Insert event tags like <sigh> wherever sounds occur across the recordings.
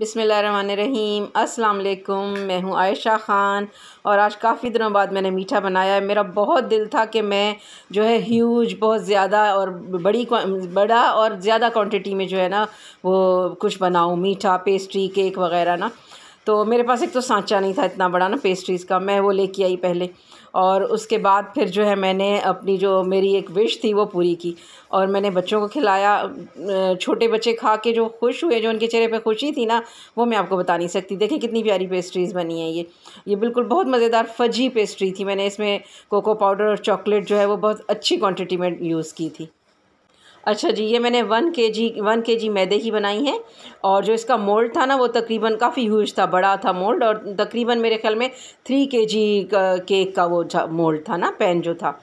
बिसमीम अस्सलाम मैं हूँ आयशा ख़ान और आज काफ़ी दिनों बाद मैंने मीठा बनाया है मेरा बहुत दिल था कि मैं जो है ह्यूज बहुत ज़्यादा और बड़ी बड़ा और ज़्यादा क्वांटिटी में जो है ना वो कुछ बनाऊँ मीठा पेस्ट्री केक वग़ैरह ना तो मेरे पास एक तो सांचा नहीं था इतना बड़ा ना पेस्ट्रीज़ का मैं वो लेके आई पहले और उसके बाद फिर जो है मैंने अपनी जो मेरी एक विश थी वो पूरी की और मैंने बच्चों को खिलाया छोटे बच्चे खा के जो खुश हुए जो उनके चेहरे पे खुशी थी ना वो मैं आपको बता नहीं सकती देखिए कितनी प्यारी पेस्ट्रीज़ बनी है ये ये बिल्कुल बहुत मज़ेदार फजी पेस्ट्री थी मैंने इसमें कोको पाउडर और चॉकलेट जो है वो बहुत अच्छी क्वान्टिटी में यूज़ की थी अच्छा जी ये मैंने वन के जी वन के जी मैदे की बनाई है और जो इसका मोल्ड था ना वो तकरीबन काफ़ी ह्यूज था बड़ा था मोल्ड और तकरीबन मेरे ख्याल में थ्री के जी केक का वो मोल्ड था ना पैन जो था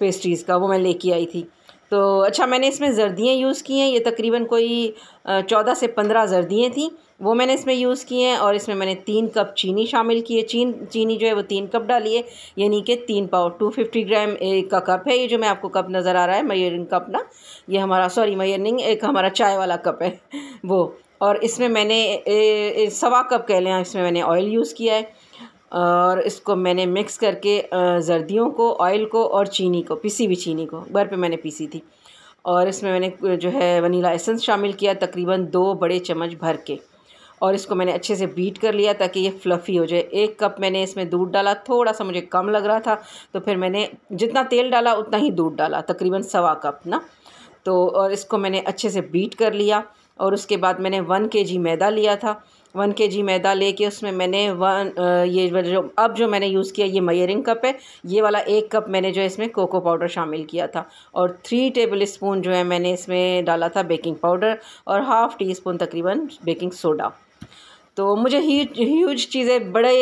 पेस्ट्रीज़ का वो मैं लेके आई थी तो अच्छा मैंने इसमें जर्दियाँ यूज़ की हैं ये तकरीबन कोई चौदह से पंद्रह जर्दियाँ थी वो मैंने इसमें यूज़ किए हैं और इसमें मैंने तीन कप चीनी शामिल की है चीन चीनी जो है वो तीन कप डाली है यानी कि तीन पाव टू फिफ्टी ग्राम का कप है ये जो मैं आपको कप नज़र आ रहा है मयरिंग कप ना ये हमारा सॉरी मयरिंग एक हमारा चाय वाला कप है <laughs> वो और इसमें मैंने सवा कप कह लें इसमें मैंने ऑयल यूज़ किया है और इसको मैंने मिक्स करके जर्दियों को ऑयल को और चीनी को पीसी हुई चीनी को घर पे मैंने पीसी थी और इसमें मैंने जो है वनीला एसेंस शामिल किया तकरीबन दो बड़े चम्मच भर के और इसको मैंने अच्छे से बीट कर लिया ताकि ये फ्लफ़ी हो जाए एक कप मैंने इसमें दूध डाला थोड़ा सा मुझे कम लग रहा था तो फिर मैंने जितना तेल डाला उतना ही दूध डाला तकरीबन सवा कप ना तो और इसको मैंने अच्छे से बीट कर लिया और उसके बाद मैंने वन के जी मैदा लिया था वन के जी मैदा लेके उसमें मैंने वन ये जो अब जो मैंने यूज़ किया ये मयरिंग कप है ये वाला एक कप मैंने जो है इसमें कोको पाउडर शामिल किया था और थ्री टेबल स्पून जो है मैंने इसमें डाला था बेकिंग पाउडर और हाफ़ टी स्पून तकरीबन बेकिंग सोडा तो मुझे ह्यूज चीज़ें बड़े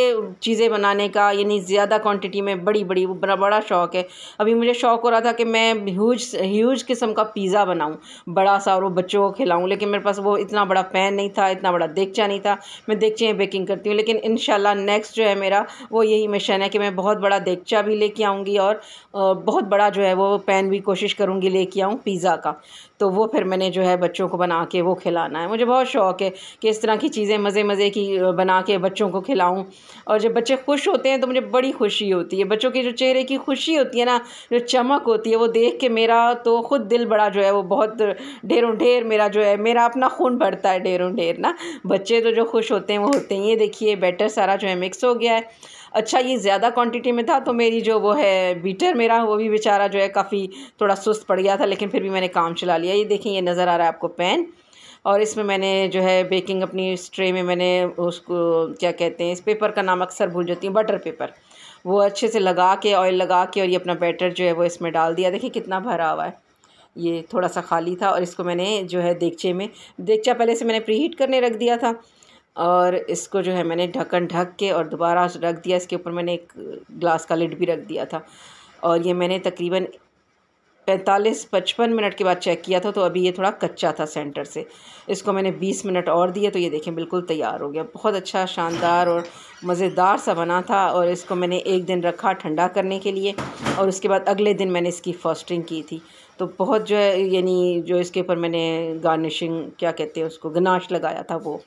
चीज़ें बनाने का यानी ज़्यादा क्वांटिटी में बड़ी बड़ी वो बड़ा बड़ा शौक़ है अभी मुझे शौक़ हो रहा था कि मैं ह्यूज ह्यूज किस्म का पिज़्ज़ा बनाऊं बड़ा सा और वो बच्चों को खिलाऊं लेकिन मेरे पास वो इतना बड़ा पैन नहीं था इतना बड़ा देगचा नहीं था मैं देखचे बेकिंग करती हूँ लेकिन इन नेक्स्ट जो है मेरा वो यही मिशन है कि मैं बहुत बड़ा देगचा भी लेके आऊँगी और बहुत बड़ा जो है वो पैन भी कोशिश करूँगी लेके आऊँ पिज़्ज़ा का तो वो फिर मैंने जो है बच्चों को बना के वो खिलाना है मुझे बहुत शौक़ है कि इस तरह की चीज़ें मज़े मज़े चीज़ें कि बना के बच्चों को खिलाऊं और जब बच्चे खुश होते हैं तो मुझे बड़ी खुशी होती है बच्चों की जो चेहरे की खुशी होती है ना जो चमक होती है वो देख के मेरा तो ख़ुद दिल बड़ा जो है वो बहुत ढेरों ढेर मेरा जो है मेरा अपना खून बढ़ता है ढेरों ढेर ना बच्चे तो जो खुश होते हैं वो होते हैं ये देखिए बैटर सारा जो है मिक्स हो गया है अच्छा ये ज़्यादा क्वांटिटी में था तो मेरी जो वो है बीटर मेरा वो भी बेचारा जो है काफ़ी थोड़ा सुस्त पड़ गया था लेकिन फिर भी मैंने काम चला लिया ये देखें ये नज़र आ रहा है आपको पेन और इसमें मैंने जो है बेकिंग अपनी स्ट्रे में मैंने उसको क्या कहते हैं इस पेपर का नाम अक्सर भूल जाती हूँ बटर पेपर वो अच्छे से लगा के ऑयल लगा के और ये अपना बैटर जो है वो इसमें डाल दिया देखिए कितना भरा हुआ है ये थोड़ा सा खाली था और इसको मैंने जो है देगचे में देगचा पहले से मैंने प्री हीट करने रख दिया था और इसको जो है मैंने ढक्कन ढक के और दोबारा रख दिया इसके ऊपर मैंने एक ग्लास का लिड भी रख दिया था और ये मैंने तकरीबन पैंतालीस पचपन मिनट के बाद चेक किया था तो अभी ये थोड़ा कच्चा था सेंटर से इसको मैंने बीस मिनट और दिए तो ये देखें बिल्कुल तैयार हो गया बहुत अच्छा शानदार और मज़ेदार सा बना था और इसको मैंने एक दिन रखा ठंडा करने के लिए और उसके बाद अगले दिन मैंने इसकी फर्स्टिंग की थी तो बहुत जो है यानी जो इसके ऊपर मैंने गार्निशिंग क्या कहते हैं उसको गनाश लगाया था वो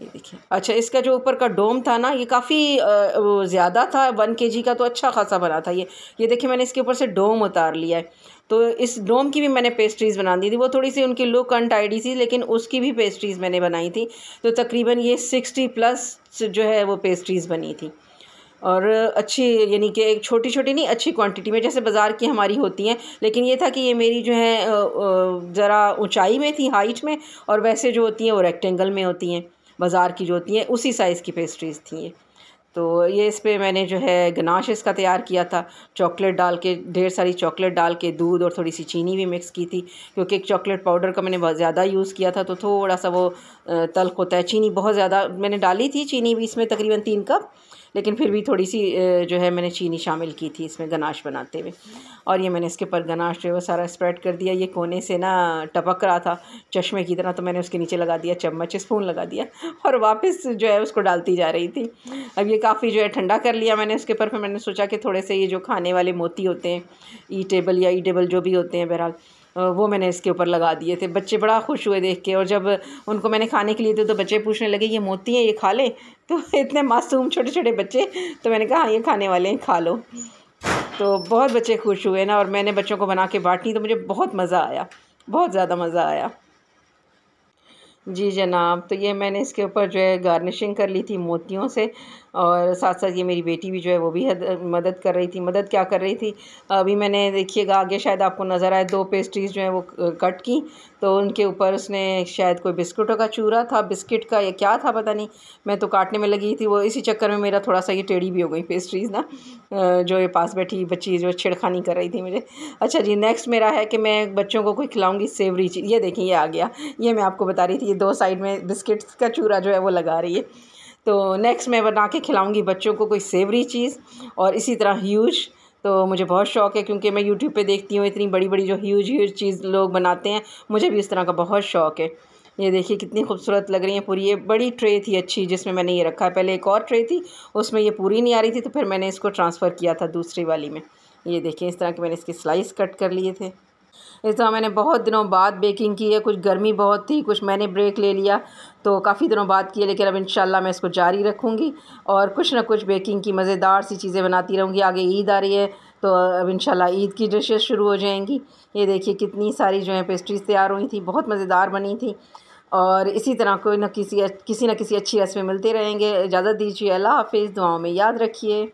ये देखिए अच्छा इसका जो ऊपर का डोम था ना ये काफ़ी ज़्यादा था वन के जी का तो अच्छा खासा बना था ये ये देखिए मैंने इसके ऊपर से डोम उतार लिया है तो इस डोम की भी मैंने पेस्ट्रीज़ बना दी थी वो थोड़ी सी उनकी लुक अनटाइडी थी लेकिन उसकी भी पेस्ट्रीज़ मैंने बनाई थी तो तकरीबन ये सिक्सटी प्लस जो है वो पेस्ट्रीज़ बनी थी और अच्छी यानी कि एक छोटी छोटी नहीं अच्छी क्वांटिटी में जैसे बाज़ार की हमारी होती हैं लेकिन ये था कि ये मेरी जो है ज़रा ऊंचाई में थी हाइट में और वैसे जो होती हैं वो रेक्टेंगल में होती हैं बाज़ार की जो होती हैं उसी साइज़ की पेस्ट्रीज़ थी ये तो ये इस पर मैंने जो है गनाश इसका तैयार किया था चॉकलेट डाल के ढेर सारी चॉकलेट डाल के दूध और थोड़ी सी चीनी भी मिक्स की थी क्योंकि एक चॉकलेट पाउडर का मैंने बहुत ज़्यादा यूज़ किया था तो थोड़ा सा वो तल्ख होता है चीनी बहुत ज़्यादा मैंने डाली थी चीनी भी इसमें तकरीबन तीन कप लेकिन फिर भी थोड़ी सी जो है मैंने चीनी शामिल की थी इसमें गनाश बनाते हुए और ये मैंने इसके ऊपर गनाश जो है वो सारा स्प्रेड कर दिया ये कोने से ना टपक रहा था चश्मे की तरह तो मैंने उसके नीचे लगा दिया चम्मच स्पून लगा दिया और वापस जो है उसको डालती जा रही थी अब ये काफ़ी जो है ठंडा कर लिया मैंने इसके ऊपर फिर मैंने सोचा कि थोड़े से ये जो खाने वाले मोती होते हैं ई टेबल या ई टेबल जो भी होते हैं बहरहाल वो मैंने इसके ऊपर लगा दिए थे बच्चे बड़ा खुश हुए देख के और जब उनको मैंने खाने के लिए दिए तो बच्चे पूछने लगे ये मोती हैं ये खा लें तो <laughs> इतने मासूम छोटे छोटे बच्चे तो मैंने कहा हाँ ये खाने वाले हैं खा लो तो बहुत बच्चे खुश हुए ना और मैंने बच्चों को बना के बांटी तो मुझे बहुत मज़ा आया बहुत ज़्यादा मज़ा आया जी जनाब तो ये मैंने इसके ऊपर जो है गार्निशिंग कर ली थी मोतियों से और साथ साथ ये मेरी बेटी भी जो है वो भी मदद कर रही थी मदद क्या कर रही थी अभी मैंने देखिएगा आगे शायद आपको नज़र आए दो पेस्ट्रीज़ जो हैं वो कट की तो उनके ऊपर उसने शायद कोई बिस्किटों का चूरा था बिस्किट का या क्या था पता नहीं मैं तो काटने में लगी थी वो इसी चक्कर में मेरा थोड़ा सा ये टेढ़ी भी हो गई पेस्ट्रीज़ ना जो ये पास बैठी बच्ची जो छिड़खानी कर रही थी मुझे अच्छा जी नेक्स्ट मेरा है कि मैं बच्चों को कोई खिलाऊंगी सेवरी चीज़ ये देखें ये आ गया ये मैं आपको बता रही थी ये दो साइड में बिस्किट्स का चूरा जो है वो लगा रही है तो नेक्स्ट मैं बना के खिलाऊँगी बच्चों को कोई सेवरी चीज़ और इसी तरह ह्यूज तो मुझे बहुत शौक है क्योंकि मैं यूट्यूब पे देखती हूँ इतनी बड़ी बड़ी जो ह्यूज ह्यूज चीज़ लोग बनाते हैं मुझे भी इस तरह का बहुत शौक है ये देखिए कितनी खूबसूरत लग रही है पूरी ये बड़ी ट्रे थी अच्छी जिसमें मैंने ये रखा है पहले एक और ट्रे थी उसमें ये पूरी नहीं आ रही थी तो फिर मैंने इसको ट्रांसफ़र किया था दूसरी वाली में ये देखिए इस तरह के मैंने इसकी स्लाइस कट कर लिए थे इस तरह मैंने बहुत दिनों बाद बेकिंग की है कुछ गर्मी बहुत थी कुछ मैंने ब्रेक ले लिया तो काफ़ी दिनों बाद किए लेकिन अब इन मैं इसको जारी रखूँगी और कुछ ना कुछ बेकिंग की मज़ेदार सी चीज़ें बनाती रहूँगी आगे ईद आ रही है तो अब इन ईद की डिशेज़ शुरू हो जाएंगी ये देखिए कितनी सारी जो है पेस्ट्रीज़ तैयार हुई थी बहुत मज़ेदार बनी थी और इसी तरह कोई ना किसी किसी ना किसी अच्छी रस्में मिलते रहेंगे इजाज़त दीजिए अल्लाह हाफिज़ दुआओं में याद रखिए